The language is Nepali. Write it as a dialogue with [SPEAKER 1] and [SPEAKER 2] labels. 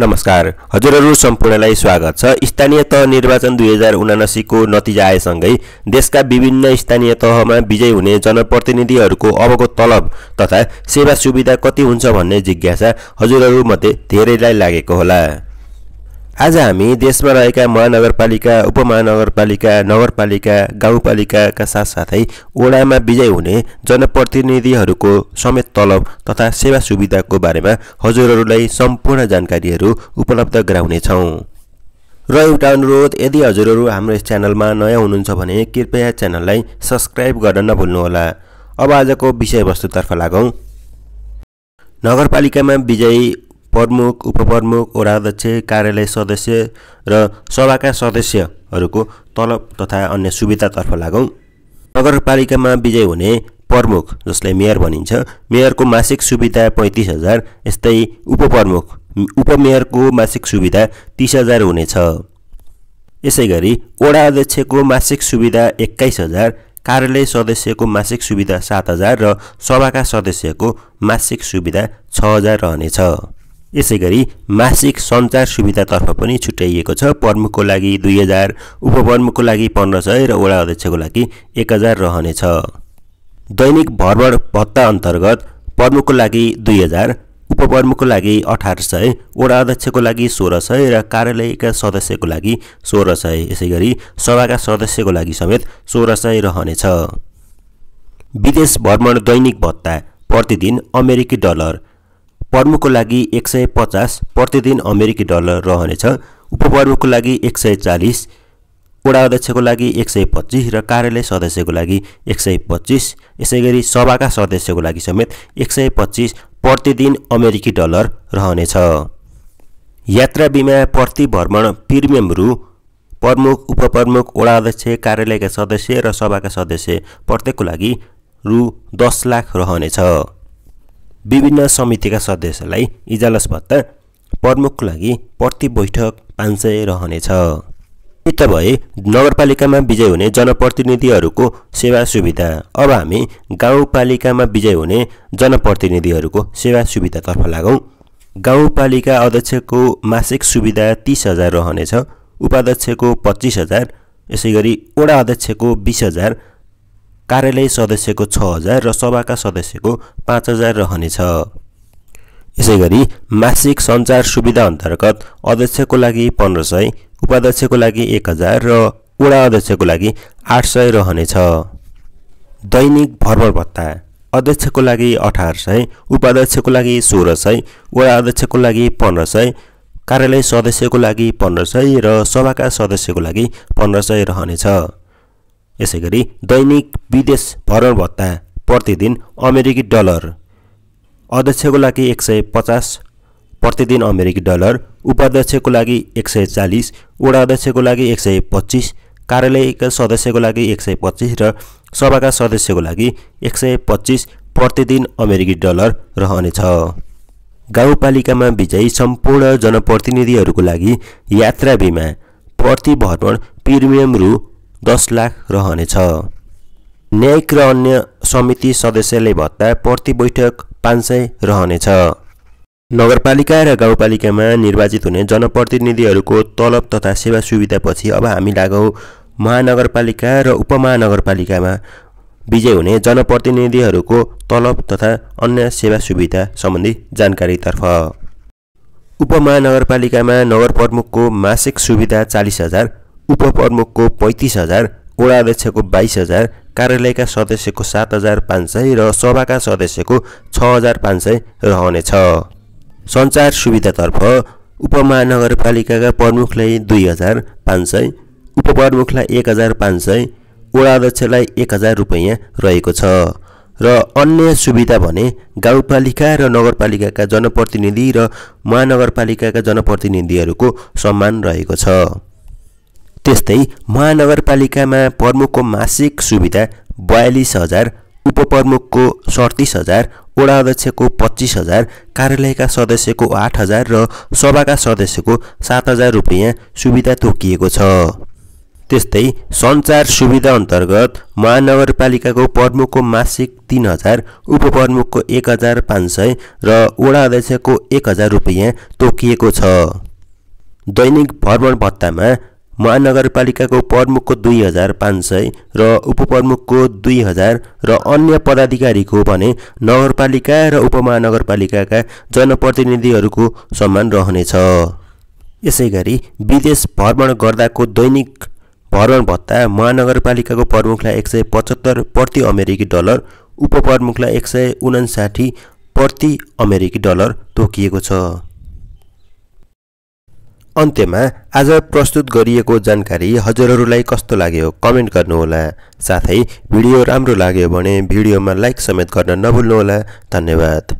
[SPEAKER 1] नमस्कार हजुरहरू सम्पूर्णलाई स्वागत छ स्थानीय तह निर्वाचन दुई हजार उनासीको नतिजा आएसँगै देशका विभिन्न स्थानीय तहमा विजयी हुने जनप्रतिनिधिहरूको अबको तलब तथा सेवा सुविधा कति हुन्छ भन्ने जिज्ञासा हजुरहरूमध्ये धेरैलाई लागेको होला आज हामी देशमा रहेका महानगरपालिका उपमहानगरपालिका नगरपालिका गाउँपालिकाका साथसाथै ओडामा विजय हुने जनप्रतिनिधिहरूको समेत तलब तथा सेवा सुविधाको बारेमा हजुरहरूलाई सम्पूर्ण जानकारीहरू उपलब्ध गराउनेछौँ र एउटा अनुरोध यदि हजुरहरू हाम्रो यस च्यानलमा नयाँ हुनुहुन्छ भने कृपया च्यानललाई सब्सक्राइब गर्न नभुल्नुहोला अब आजको विषयवस्तुतर्फ लागौँ नगरपालिकामा विजयी प्रमुख उपप्रमुख ओडाध्यक्ष कार्यालय सदस्य र सभाका सदस्यहरूको तलब तथा अन्य सुविधातर्फ लागौँ नगरपालिकामा विजय हुने प्रमुख जसलाई मेयर भनिन्छ मेयरको मासिक सुविधा पैँतिस हजार यस्तै उपप्रमुख उपमेयरको मासिक सुविधा तिस हजार हुनेछ यसै गरी वडा अध्यक्षको मासिक सुविधा एक्काइस हजार कार्यालय सदस्यको मासिक सुविधा सात हजार र सभाका सदस्यको मासिक सुविधा छ हजार रहनेछ यसै गरी मासिक सञ्चार सुविधातर्फ पनि छुट्याइएको छ प्रमुखको लागि दुई हजार उपप्रमुखको लागि पन्ध्र सय र वडा अध्यक्षको लागि एक हजार रहनेछ दैनिक भरबड भत्ता अन्तर्गत प्रमुखको लागि दुई हजार उपप्रमुखको लागि अठार सय वडा अध्यक्षको लागि सोह्र सय र कार्यालयका सदस्यको लागि सोह्र सय यसै गरी सभाका सदस्यको लागि समेत सोह्र सय रहनेछ विदेश भ्रमण दैनिक भत्ता प्रतिदिन अमेरिकी डलर पर्मुको लागि एक सय पचास प्रतिदिन अमेरिकी डलर रहनेछ उपपर्मुको लागि एक सय चालिस वडा अध्यक्षको लागि एक सय पच्चिस र कार्यालय सदस्यको लागि एक सय पच्चिस यसै गरी सभाका सदस्यको लागि समेत एक सय पच्चिस प्रतिदिन अमेरिकी डलर रहनेछ यात्रा बिमा प्रति भ्रमण प्रिमियम रु प्रमुख उपप्रमुख वडा अध्यक्ष कार्यालयका सदस्य र सभाका सदस्य प्रत्येकको लागि रु दस लाख रहनेछ विभिन्न समितिका सदस्यलाई इजालस भत्ता प्रमुखको लागि प्रति बैठक पाँच सय रहनेछ त भए नगरपालिकामा विजय हुने जनप्रतिनिधिहरूको सेवा सुविधा अब हामी गाउँपालिकामा विजय हुने जनप्रतिनिधिहरूको सेवा सुविधातर्फ लागौँ गाउँपालिका अध्यक्षको मासिक सुविधा तिस हजार रहनेछ उपाध्यक्षको पच्चिस हजार यसै गरी वडा अध्यक्षको बिस हजार कार्यालय सदस्यको छ हजार र सभाका सदस्यको पाँच हजार रहनेछ यसै गरी मासिक सञ्चार सुविधा अन्तर्गत अध्यक्षको लागि पन्ध्र सय उपाध्यक्षको लागि एक हजार र वडा अध्यक्षको लागि आठ सय रहनेछ दैनिक भ्रमण भत्ता अध्यक्षको लागि अठार सय उपाध्यक्षको लागि सोह्र सय वडा अध्यक्षको लागि पन्ध्र सय कार्यालय सदस्यको लागि पन्ध्र सय र सभाका सदस्यको लागि पन्ध्र सय रहनेछ यसै गरी दैनिक विदेश भरण भत्ता प्रतिदिन अमेरिकी डलर अध्यक्षको लागि एक सय पचास प्रतिदिन अमेरिकी डलर उपाध्यक्षको लागि एक सय चालिस वडा अध्यक्षको लागि एक सय पच्चिस कार्यालयका सदस्यको लागि एक सय पच्चिस र सभाका सदस्यको लागि एक सय पच्चिस प्रतिदिन अमेरिकी डलर रहनेछ गाउँपालिकामा विजयी सम्पूर्ण जनप्रतिनिधिहरूको लागि यात्रा बिमा प्रति भ्रमण प्रिमियम रु दस लाख रहनेछ न्यायिक र अन्य समिति सदस्यले भत्ता प्रति बैठक पाँच सय रहनेछ नगरपालिका र गाउँपालिकामा निर्वाचित हुने जनप्रतिनिधिहरूको तलब तथा सेवा सुविधापछि अब हामी लागौँ महानगरपालिका र उपमहानगरपालिकामा विजय हुने जनप्रतिनिधिहरूको तलब तथा अन्य सेवा सुविधा सम्बन्धी जानकारीतर्फ उपमहानगरपालिकामा नगर प्रमुखको मासिक सुविधा चालिस हजार उपप्रमुखको पैँतिस हजार वडा बाइस हजार कार्यालयका सदस्यको सात हजार पाँच सय र सभाका सदस्यको छ हजार पाँच सय रहनेछ सञ्चार सुविधातर्फ उपमहानगरपालिकाका प्रमुखलाई दुई हजार पाँच सय उपप्रमुखलाई एक हजार पाँच सय वडा एक हजार रुपैयाँ रहेको छ र अन्य सुविधा भने गाउँपालिका र नगरपालिकाका जनप्रतिनिधि र महानगरपालिकाका जनप्रतिनिधिहरूको सम्मान रहेको छ त्यस्तै महानगरपालिकामा प्रमुखको मासिक सुविधा बयालिस हजार उपप्रमुखको सडतिस हजार वडा अध्यक्षको पच्चिस हजार कार्यालयका सदस्यको आठ हजार र सभाका सदस्यको सात हजार रुपियाँ सुविधा तोकिएको छ त्यस्तै सञ्चार सुविधा अन्तर्गत महानगरपालिकाको प्रमुखको मासिक तिन हजार उपप्रमुखको एक हजार पाँच सय र वडा अध्यक्षको एक हजार रुपियाँ तोकिएको छ दैनिक भ्रमण भत्तामा महानगरपालिकाको प्रमुखको दुई हजार पाँच सय र उपप्रमुखको दुई हजार र अन्य पदाधिकारीको भने नगरपालिका र उपमहानगरपालिकाका जनप्रतिनिधिहरूको सम्मान रहनेछ यसै गरी विदेश भ्रमण गर्दाको दैनिक भ्रमण भत्ता महानगरपालिकाको प्रमुखलाई एक सय पचहत्तर प्रति अमेरिकी डलर उपप्रमुखलाई एक सय उनासाठी प्रति अमेरिकी डलर तोकिएको छ अन्त्यमा आज प्रस्तुत गरिएको जानकारी हजुरहरूलाई कस्तो लाग्यो कमेन्ट गर्नुहोला साथै भिडियो राम्रो लाग्यो भने भिडियोमा लाइक समेत गर्न नभुल्नुहोला धन्यवाद